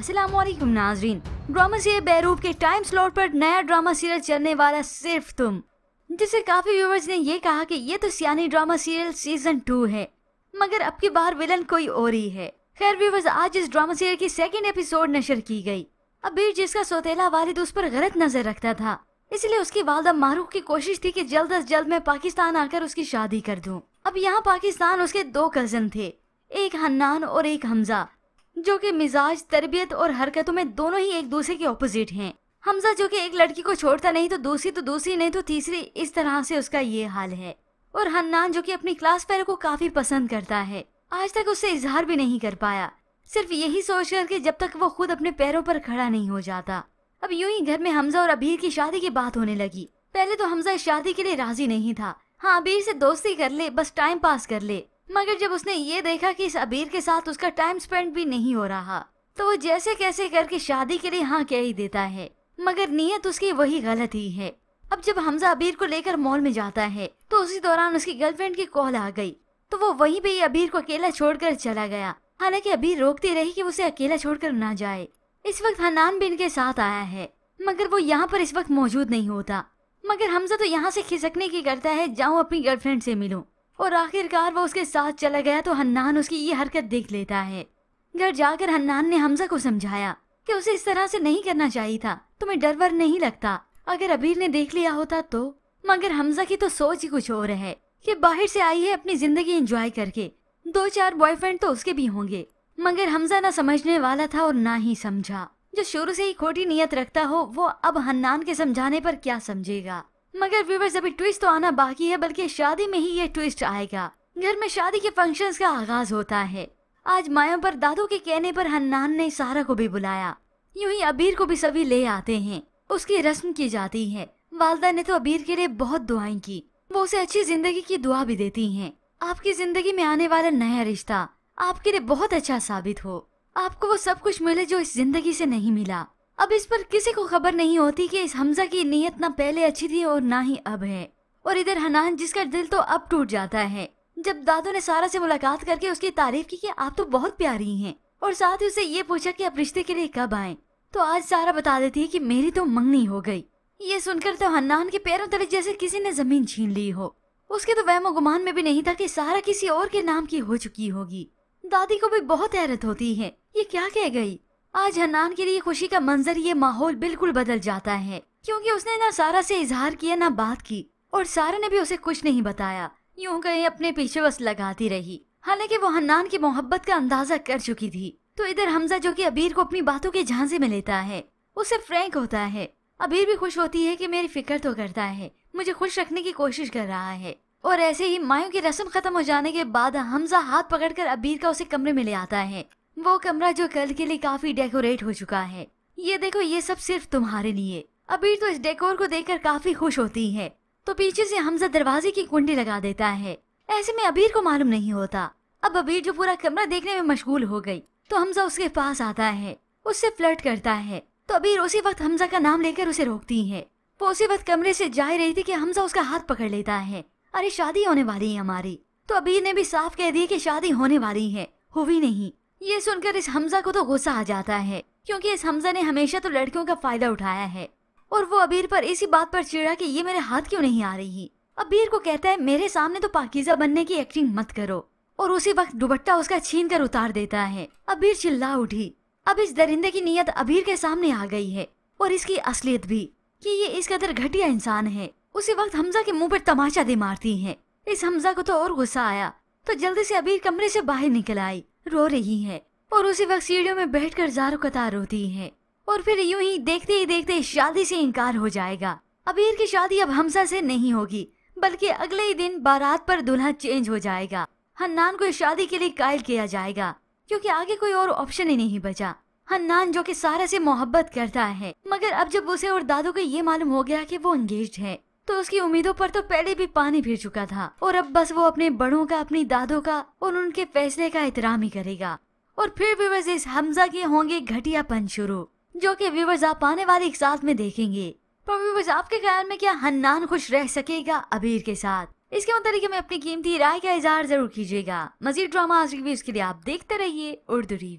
असलम नाजरीन drama serial बैरूब के time slot पर नया ड्रामा सीरियल चलने वाला सिर्फ तुम जिसे काफ़ी व्यूवर्स ने ये कहा कि ये तो सियानी ड्रामा सीरियल सीजन टू है मगर अब की बार विलन कोई और ही है खैर व्यूवर्स आज इस ड्रामा सीरियल की सेकेंड एपिसोड नशर की गई अबीर जिसका सोतेला वालिद उस पर गलत नजर रखता था इसलिए उसकी वालदा मारूख की कोशिश थी कि जल्द अज जल्द मैं पाकिस्तान आकर उसकी शादी कर दूं। अब यहाँ पाकिस्तान उसके दो कजन थे एक हन्नान और एक हमजा जो कि मिजाज तरबियत और हरकतों में दोनों ही एक दूसरे के ऑपोजिट हैं हमजा जो कि एक लड़की को छोड़ता नहीं तो दूसरी तो दूसरी नहीं तो तीसरी इस तरह से उसका ये हाल है और हन्नान जो कि अपनी क्लास फेयर को काफी पसंद करता है आज तक उससे इजहार भी नहीं कर पाया सिर्फ यही सोच कर कि जब तक वो खुद अपने पैरों पर खड़ा नहीं हो जाता अब यूं ही घर में हमजा और अबीर की शादी की बात होने लगी पहले तो हमजा इस शादी के लिए राजी नहीं था हाँ अबीर से दोस्ती कर ले बस टाइम पास कर ले मगर जब उसने ये देखा कि अबीर के साथ उसका टाइम स्पेंड भी नहीं हो रहा तो वो जैसे कैसे करके शादी के लिए हाँ कह ही देता है मगर नीयत उसकी वही गलत ही है अब जब हमजा अबीर को लेकर मॉल में जाता है तो उसी दौरान उसकी गर्लफ्रेंड की कॉल आ गई तो वो वहीं पे ही अबीर को अकेला छोड़कर चला गया हालांकि अबीर रोकती रही कि उसे अकेला छोड़कर ना जाए इस वक्त हनान भी इनके साथ आया है मगर वो यहाँ पर इस वक्त मौजूद नहीं होता मगर हमजा तो यहाँ से खिसकने की करता है जाऊँ अपनी गर्लफ्रेंड से मिलूँ और आखिरकार वो उसके साथ चला गया तो हन्नान उसकी ये हरकत देख लेता है घर जाकर हन्नान ने हमजा को समझाया कि उसे इस तरह से नहीं करना चाहिए था तुम्हें डर वर नहीं लगता अगर अबीर ने देख लिया होता तो मगर हमजा की तो सोच ही कुछ और है कि बाहर से आई है अपनी जिंदगी एंजॉय करके दो चार बॉयफ्रेंड तो उसके भी होंगे मगर हमजा ना समझने वाला था और ना ही समझा जो शुरू से ही खोटी नीयत रखता हो वो अब हन्नान के समझाने पर क्या समझेगा मगर व्यूवर्स अभी ट्विस्ट तो आना बाकी है बल्कि शादी में ही ये ट्विस्ट आएगा घर में शादी के फंक्शंस का आगाज होता है आज माया पर दादू के कहने पर हन्नान ने सारा को भी बुलाया यूं ही अबीर को भी सभी ले आते हैं उसकी रस्म की जाती है वालदा ने तो अबीर के लिए बहुत दुआएं की वो उसे अच्छी जिंदगी की दुआ भी देती है आपकी जिंदगी में आने वाला नया रिश्ता आपके लिए बहुत अच्छा साबित हो आपको वो सब कुछ मिले जो इस जिंदगी से नहीं मिला अब इस पर किसी को खबर नहीं होती कि इस हमजा की नीयत ना पहले अच्छी थी और ना ही अब है और इधर हनान जिसका दिल तो अब टूट जाता है जब दादू ने सारा से मुलाकात करके उसकी तारीफ की कि आप तो बहुत प्यारी हैं और साथ ही उसे ये पूछा कि आप रिश्ते के लिए कब आए तो आज सारा बता देती है कि मेरी तो मंगनी हो गई ये सुनकर तो हन्नान के पैरों तले जैसे किसी ने जमीन छीन ली हो उसके तो वहमो गुमान में भी नहीं था कि सारा किसी और के नाम की हो चुकी होगी दादी को भी बहुत हैरत होती है ये क्या कह गई आज हनान के लिए खुशी का मंजर ये माहौल बिल्कुल बदल जाता है क्योंकि उसने ना सारा से इजहार किया ना बात की और सारा ने भी उसे कुछ नहीं बताया यूँ कहीं अपने पीछे बस लगाती रही हालांकि वो हन्नान की मोहब्बत का अंदाजा कर चुकी थी तो इधर हमजा जो कि अबीर को अपनी बातों के झांसे में लेता है उसे फ्रेंक होता है अबीर भी खुश होती है कि मेरी फिक्र तो करता है मुझे खुश रखने की कोशिश कर रहा है और ऐसे ही मायों की रस्म खत्म हो जाने के बाद हमजा हाथ पकड़कर अबीर का उसे कमरे में ले आता है वो कमरा जो कल के लिए काफी डेकोरेट हो चुका है ये देखो ये सब सिर्फ तुम्हारे लिए अबीर तो इस डेकोर को देखकर काफी खुश होती है तो पीछे से हमजा दरवाजे की कुंडी लगा देता है ऐसे में अबीर को मालूम नहीं होता अब अबीर जो पूरा कमरा देखने में मशगूल हो गई तो हमजा उसके पास आता है उससे फ्लर्ट करता है तो अबीर उसी वक्त हमजा का नाम लेकर उसे रोकती है वो उसी वक्त कमरे से जा रही थी कि हमजा उसका हाथ पकड़ लेता है अरे शादी होने वाली है हमारी तो अबीर ने भी साफ कह दिया कि शादी होने वाली है हुई नहीं ये सुनकर इस हमजा को तो गुस्सा आ जाता है क्योंकि इस हमजा ने हमेशा तो लड़कियों का फायदा उठाया है और वो अबीर पर इसी बात पर चिड़ा कि ये मेरे हाथ क्यों नहीं आ रही अबीर को कहता है मेरे सामने तो पाकिजा बनने की एक्टिंग मत करो और उसी वक्त दुबट्टा उसका छीन कर उतार देता है अबीर चिल्ला उठी अब इस दरिंदे की नीयत अबीर के सामने आ गई है और इसकी असलियत भी कि ये इस कदर घटिया इंसान है उसी वक्त हमजा के मुंह पर तमाचा दे मारती है इस हमजा को तो और गुस्सा आया तो जल्दी से अबीर कमरे से बाहर निकल आई रो रही है और उसी वक्त सीढ़ियों में बैठ कर जारो कतार रोती है और फिर यूं ही देखते ही देखते शादी से इनकार हो जाएगा अबीर की शादी अब हमसा से नहीं होगी बल्कि अगले ही दिन बारात पर दुल्हा चेंज हो जाएगा हन्नान को शादी के लिए कायल किया जाएगा क्योंकि आगे कोई और ऑप्शन ही नहीं बचा हन्नान जो कि सारा से मोहब्बत करता है मगर अब जब उसे और दादू को ये मालूम हो गया कि वो एंगेज है तो उसकी उम्मीदों पर तो पहले भी पानी फिर चुका था और अब बस वो अपने बड़ों का अपनी दादों का और उनके फैसले का एहतराम ही करेगा और फिर व्यूवर्स इस हमजा के होंगे घटियापन शुरू जो कि व्यूवर्स आप आने वाले एक साथ में देखेंगे पर तो व्यूवर्स आपके ख्याल में क्या हन्नान खुश रह सकेगा अबीर के साथ इसके मुताबिक हमें अपनी कीमती राय का इजहार जरूर कीजिएगा मजीद ड्रामा रिव्यूज के लिए आप देखते रहिए उर्दू टीवी